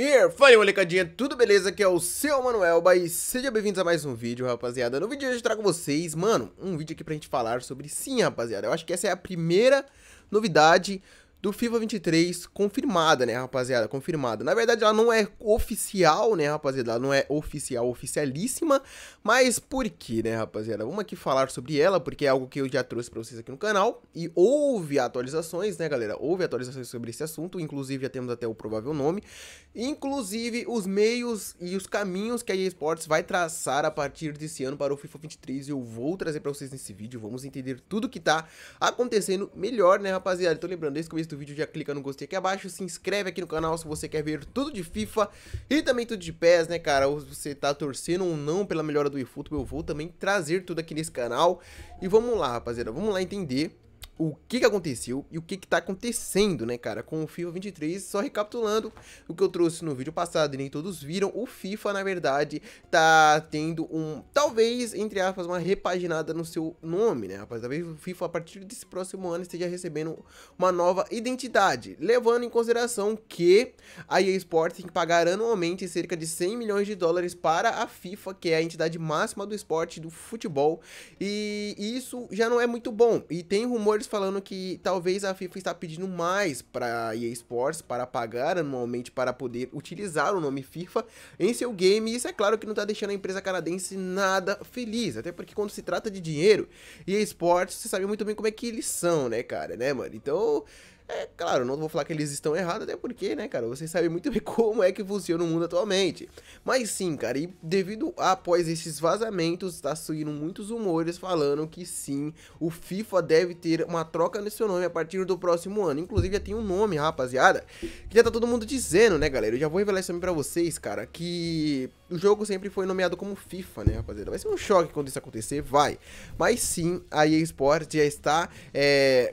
E fala molecadinha, tudo beleza? Aqui é o seu Manuel e seja bem-vindos a mais um vídeo, rapaziada. No vídeo de hoje eu trago vocês, mano, um vídeo aqui pra gente falar sobre sim, rapaziada. Eu acho que essa é a primeira novidade do FIFA 23 confirmada, né, rapaziada? Confirmada. Na verdade, ela não é oficial, né, rapaziada? Ela não é oficial, oficialíssima. Mas por que, né, rapaziada? Vamos aqui falar sobre ela, porque é algo que eu já trouxe pra vocês aqui no canal. E houve atualizações, né, galera? Houve atualizações sobre esse assunto. Inclusive, já temos até o provável nome. Inclusive, os meios e os caminhos que a EA Sports vai traçar a partir desse ano para o FIFA 23. Eu vou trazer pra vocês nesse vídeo. Vamos entender tudo que tá acontecendo melhor, né, rapaziada? Então, lembrando, esse do vídeo, já clica no gostei aqui abaixo, se inscreve aqui no canal se você quer ver tudo de FIFA e também tudo de PES, né, cara? Ou você tá torcendo ou não pela melhora do eFootball, eu vou também trazer tudo aqui nesse canal. E vamos lá, rapaziada, vamos lá entender o que, que aconteceu e o que, que tá acontecendo, né, cara, com o FIFA 23. Só recapitulando o que eu trouxe no vídeo passado e nem todos viram, o FIFA, na verdade, tá tendo um, talvez, entre aspas, uma repaginada no seu nome, né, rapaz? Talvez o FIFA, a partir desse próximo ano, esteja recebendo uma nova identidade, levando em consideração que a EA Sports tem que pagar anualmente cerca de 100 milhões de dólares para a FIFA, que é a entidade máxima do esporte do futebol, e isso já não é muito bom, e tem rumores falando que talvez a FIFA está pedindo mais para a EA Sports para pagar anualmente para poder utilizar o nome FIFA em seu game. isso é claro que não está deixando a empresa canadense nada feliz, até porque quando se trata de dinheiro, EA Sports, você sabe muito bem como é que eles são, né, cara, né, mano? Então, é claro, não vou falar que eles estão errados, até porque, né, cara, vocês sabem muito bem como é que funciona o mundo atualmente. Mas sim, cara, e devido a, após esses vazamentos, tá surgindo muitos rumores falando que sim, o FIFA deve ter uma troca no seu nome a partir do próximo ano. Inclusive já tem um nome, rapaziada, que já tá todo mundo dizendo, né, galera? Eu já vou revelar isso também pra vocês, cara, que o jogo sempre foi nomeado como FIFA, né, rapaziada? Vai ser um choque quando isso acontecer, vai. Mas sim, a EA Sports já está, é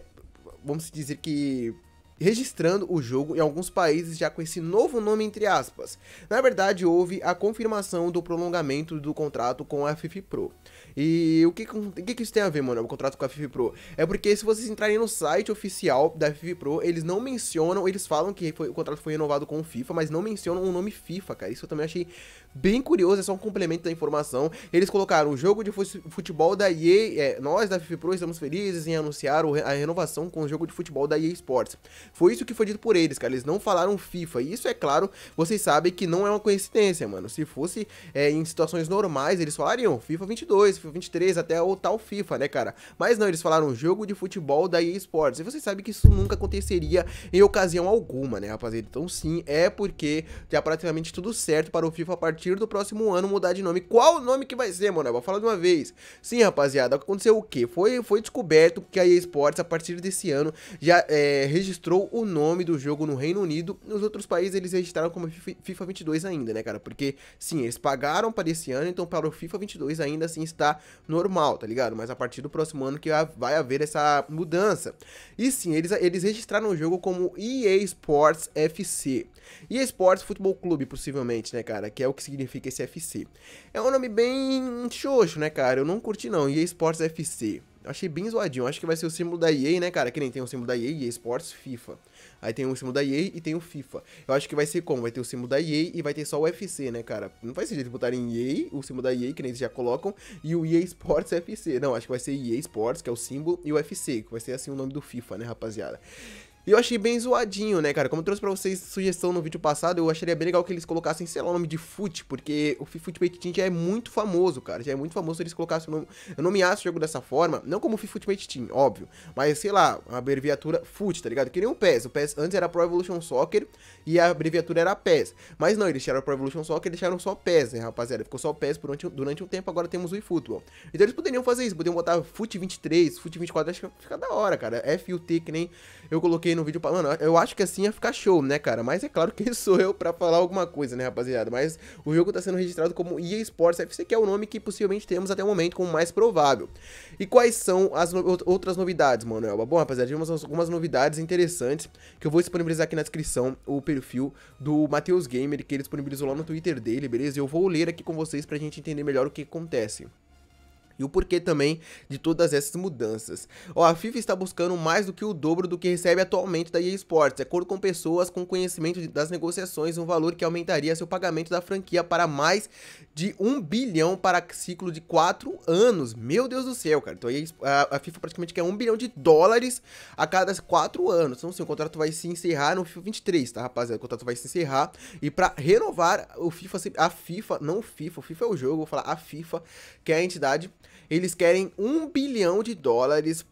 vamos dizer que registrando o jogo em alguns países já com esse novo nome entre aspas. Na verdade, houve a confirmação do prolongamento do contrato com a FIFA Pro. E o que, o que, isso tem a ver, mano, o contrato com a FIFA Pro? É porque se vocês entrarem no site oficial da FIFA Pro, eles não mencionam, eles falam que foi, o contrato foi renovado com o FIFA, mas não mencionam o nome FIFA, cara. Isso eu também achei bem curioso, é só um complemento da informação. Eles colocaram o jogo de futebol da EA, é, nós da FIFA Pro estamos felizes em anunciar a renovação com o jogo de futebol da EA Sports. Foi isso que foi dito por eles, cara. Eles não falaram FIFA. E isso, é claro, vocês sabem que não é uma coincidência, mano. Se fosse é, em situações normais, eles falariam FIFA 22, FIFA 23, até o tal FIFA, né, cara? Mas não, eles falaram jogo de futebol da EA Sports. E vocês sabem que isso nunca aconteceria em ocasião alguma, né, rapaziada? Então sim, é porque já tá praticamente tudo certo para o FIFA a partir do próximo ano mudar de nome. Qual o nome que vai ser, mano? Eu vou falar de uma vez. Sim, rapaziada, aconteceu o quê? Foi, foi descoberto que a EA Sports, a partir desse ano, já é, registrou registrou o nome do jogo no Reino Unido, nos outros países eles registraram como FIFA 22 ainda, né, cara? Porque, sim, eles pagaram para esse ano, então para o FIFA 22 ainda assim está normal, tá ligado? Mas a partir do próximo ano que vai haver essa mudança. E sim, eles, eles registraram o jogo como EA Sports FC. EA Sports Futebol Clube, possivelmente, né, cara? Que é o que significa esse FC. É um nome bem xoxo, né, cara? Eu não curti não, EA Sports FC achei bem zoadinho. Acho que vai ser o símbolo da EA, né, cara? Que nem tem o símbolo da EA, EA Sports, FIFA. Aí tem o símbolo da EA e tem o FIFA. Eu acho que vai ser como? Vai ter o símbolo da EA e vai ter só o UFC, né, cara? Não faz sentido em EA, o símbolo da EA, que nem eles já colocam, e o EA Sports FC. Não, acho que vai ser EA Sports, que é o símbolo, e o UFC, que vai ser assim o nome do FIFA, né, rapaziada? E eu achei bem zoadinho, né, cara? Como eu trouxe pra vocês sugestão no vídeo passado, eu acharia bem legal que eles colocassem, sei lá, o nome de Foot, porque o Footmate Team já é muito famoso, cara. Já é muito famoso se eles colocassem o nome. Eu não me acho o jogo dessa forma, não como Footmate Team, óbvio, mas sei lá, a abreviatura Foot, tá ligado? Que nem o PES. O PES antes era Pro Evolution Soccer e a abreviatura era PES. Mas não, eles tiraram Pro Evolution Soccer e deixaram só PES, né, rapaziada? Ficou só PES durante, durante um tempo, agora temos o eFootball. Então eles poderiam fazer isso, poderiam botar Foot 23, Foot 24, acho que fica da hora, cara. FUT, que nem eu coloquei no vídeo. Mano, eu acho que assim ia ficar show, né, cara? Mas é claro que sou eu pra falar alguma coisa, né, rapaziada? Mas o jogo tá sendo registrado como EA Sports FC, que é o nome que possivelmente temos até o momento como mais provável. E quais são as no outras novidades, Manuel? Bom, rapaziada, tivemos algumas novidades interessantes que eu vou disponibilizar aqui na descrição o perfil do Matheus Gamer, que ele disponibilizou lá no Twitter dele, beleza? E eu vou ler aqui com vocês pra gente entender melhor o que acontece e o porquê também de todas essas mudanças. Ó, a FIFA está buscando mais do que o dobro do que recebe atualmente da EA Sports, de acordo com pessoas com conhecimento das negociações, um valor que aumentaria seu pagamento da franquia para mais de 1 bilhão para ciclo de 4 anos. Meu Deus do céu, cara. Então a, a FIFA praticamente quer 1 bilhão de dólares a cada 4 anos. Então, sim, o contrato vai se encerrar no FIFA 23, tá, rapaziada? O contrato vai se encerrar e para renovar o FIFA, a FIFA, não o FIFA, o FIFA é o jogo, vou falar a FIFA, que é a entidade eles querem um bilhão de dólares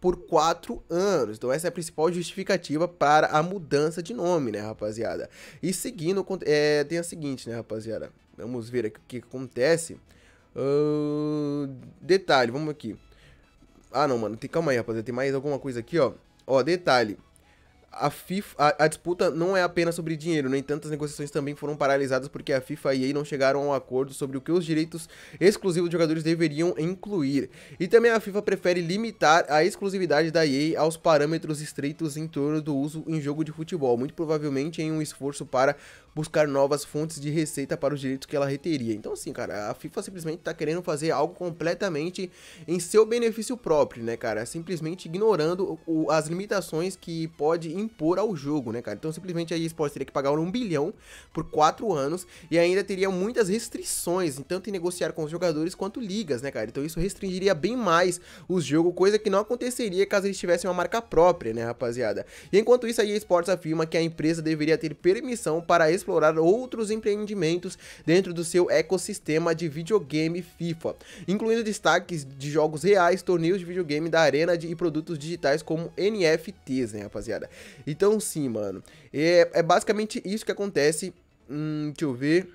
por quatro anos. Então essa é a principal justificativa para a mudança de nome, né, rapaziada? E seguindo, é, tem a seguinte, né, rapaziada? Vamos ver aqui o que acontece. Uh, detalhe, vamos aqui. Ah, não, mano, tem, calma aí, rapaziada, tem mais alguma coisa aqui, ó. Ó, detalhe a FIFA, a, a, disputa não é apenas sobre dinheiro, no entanto, as negociações também foram paralisadas porque a FIFA e a EA não chegaram a um acordo sobre o que os direitos exclusivos dos jogadores deveriam incluir. E também a FIFA prefere limitar a exclusividade da EA aos parâmetros estreitos em torno do uso em jogo de futebol, muito provavelmente em um esforço para buscar novas fontes de receita para os direitos que ela reteria. Então, assim, cara, a FIFA simplesmente está querendo fazer algo completamente em seu benefício próprio, né, cara? Simplesmente ignorando o, as limitações que pode impor ao jogo, né, cara? Então, simplesmente a esporte teria que pagar um bilhão por quatro anos e ainda teria muitas restrições, tanto em negociar com os jogadores quanto ligas, né, cara? Então, isso restringiria bem mais o jogo, coisa que não aconteceria caso eles tivessem uma marca própria, né, rapaziada? E enquanto isso, a esportes afirma que a empresa deveria ter permissão para explorar outros empreendimentos dentro do seu ecossistema de videogame FIFA, incluindo destaques de jogos reais, torneios de videogame da arena de, e produtos digitais como NFTs, né, rapaziada? Então, sim, mano, é, é basicamente isso que acontece. Hum, deixa eu ver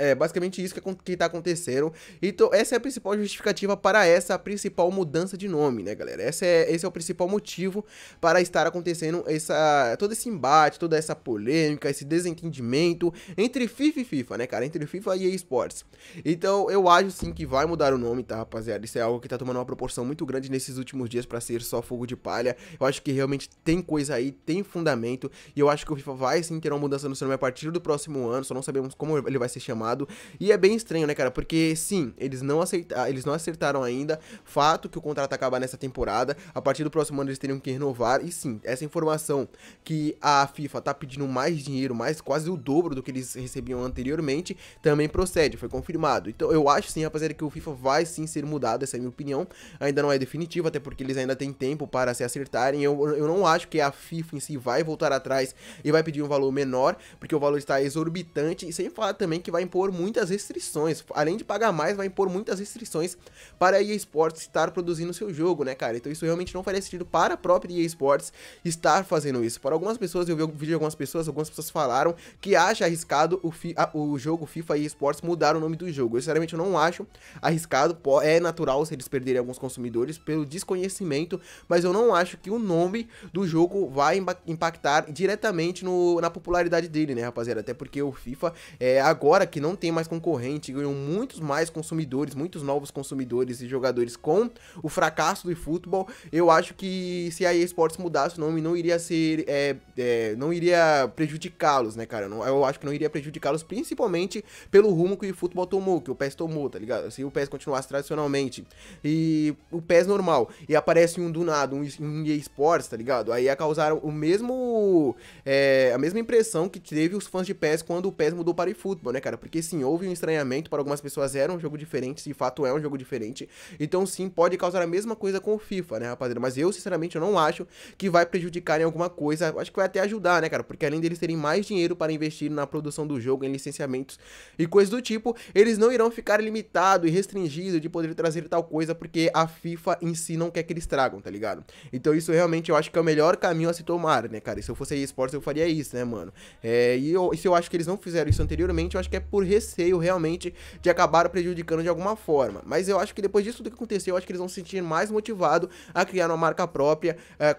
é basicamente isso que está acontecendo. Então, essa é a principal justificativa para essa principal mudança de nome, né, galera? Essa é, esse é o principal motivo para estar acontecendo essa, todo esse embate, toda essa polêmica, esse desentendimento entre FIFA e FIFA, né, cara? Entre FIFA e eSports. Então, eu acho sim que vai mudar o nome, tá, rapaziada? Isso é algo que está tomando uma proporção muito grande nesses últimos dias para ser só fogo de palha. Eu acho que realmente tem coisa aí, tem fundamento, e eu acho que o FIFA vai sim ter uma mudança no seu nome a partir do próximo ano, só não sabemos como ele vai ser chamado confirmado. E é bem estranho, né, cara? Porque sim, eles não, aceita, ah, eles não acertaram ainda. Fato que o contrato acaba nessa temporada. A partir do próximo ano eles teriam que renovar. E sim, essa informação que a FIFA tá pedindo mais dinheiro, mais quase o dobro do que eles recebiam anteriormente, também procede, foi confirmado. Então eu acho sim, rapaziada, que o FIFA vai sim ser mudado, essa é a minha opinião. Ainda não é definitivo, até porque eles ainda têm tempo para se acertarem. Eu, eu não acho que a FIFA em si vai voltar atrás e vai pedir um valor menor, porque o valor está exorbitante. E sem falar também que vai impor muitas restrições. Além de pagar mais, vai impor muitas restrições para a EA Sports estar produzindo seu jogo, né, cara? Então isso realmente não faria sentido para a própria EA Sports estar fazendo isso. Para algumas pessoas, eu vi o vídeo de algumas pessoas, algumas pessoas falaram que acha arriscado o, fi, a, o jogo FIFA e Esports mudar o nome do jogo. Eu sinceramente não acho arriscado, é natural se eles perderem alguns consumidores pelo desconhecimento, mas eu não acho que o nome do jogo vai impactar diretamente no, na popularidade dele, né, rapaziada? Até porque o FIFA, é, agora que que não tem mais concorrente, ganhou muitos mais consumidores, muitos novos consumidores e jogadores com o fracasso do futebol. Eu acho que se a EA Sports mudasse o nome, não iria ser. É, é, não iria prejudicá-los, né, cara? Eu acho que não iria prejudicá-los, principalmente pelo rumo que o futebol tomou, que o PES tomou, tá ligado? Se o PES continuasse tradicionalmente e o PES normal, e aparece um do nada, um, um EA Sports, tá ligado? Aí ia causar o mesmo. É, a mesma impressão que teve os fãs de PES quando o PES mudou para o futebol, né, cara? Porque porque sim, houve um estranhamento, para algumas pessoas era um jogo diferente, de fato é um jogo diferente. Então sim, pode causar a mesma coisa com o FIFA, né, rapaziada? Mas eu, sinceramente, eu não acho que vai prejudicar em alguma coisa. Acho que vai até ajudar, né, cara? Porque além deles terem mais dinheiro para investir na produção do jogo, em licenciamentos e coisas do tipo, eles não irão ficar limitados e restringidos de poder trazer tal coisa, porque a FIFA em si não quer que eles tragam, tá ligado? Então isso realmente eu acho que é o melhor caminho a se tomar, né, cara? E se eu fosse esportes eu faria isso, né, mano? É, e, eu, e se eu acho que eles não fizeram isso anteriormente, eu acho que é por por receio realmente de acabar prejudicando de alguma forma. Mas eu acho que depois disso do que aconteceu, eu acho que eles vão se sentir mais motivados a criar uma marca própria, é,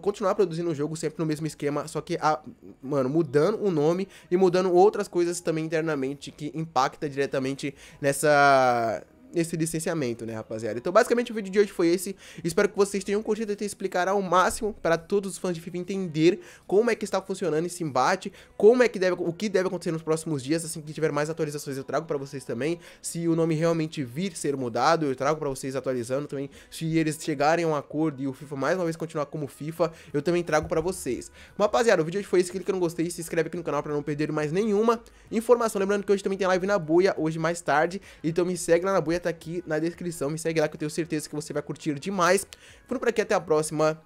continuar produzindo o jogo sempre no mesmo esquema, só que, a, mano, mudando o nome e mudando outras coisas também internamente que impacta diretamente nessa esse licenciamento, né, rapaziada? Então, basicamente, o vídeo de hoje foi esse. Espero que vocês tenham curtido e tenha explicar ao máximo para todos os fãs de FIFA entender como é que está funcionando esse embate, como é que deve, o que deve acontecer nos próximos dias, assim que tiver mais atualizações eu trago para vocês também. Se o nome realmente vir ser mudado, eu trago para vocês atualizando também. Se eles chegarem a um acordo e o FIFA mais uma vez continuar como FIFA, eu também trago para vocês. Mas, rapaziada, o vídeo de hoje foi esse. Clica no gostei, se inscreve aqui no canal para não perder mais nenhuma informação. Lembrando que hoje também tem live na Buia, hoje mais tarde. Então me segue lá na Buia Tá aqui na descrição. Me segue lá que eu tenho certeza que você vai curtir demais. Por por aqui, até a próxima.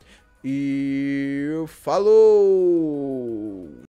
E falou!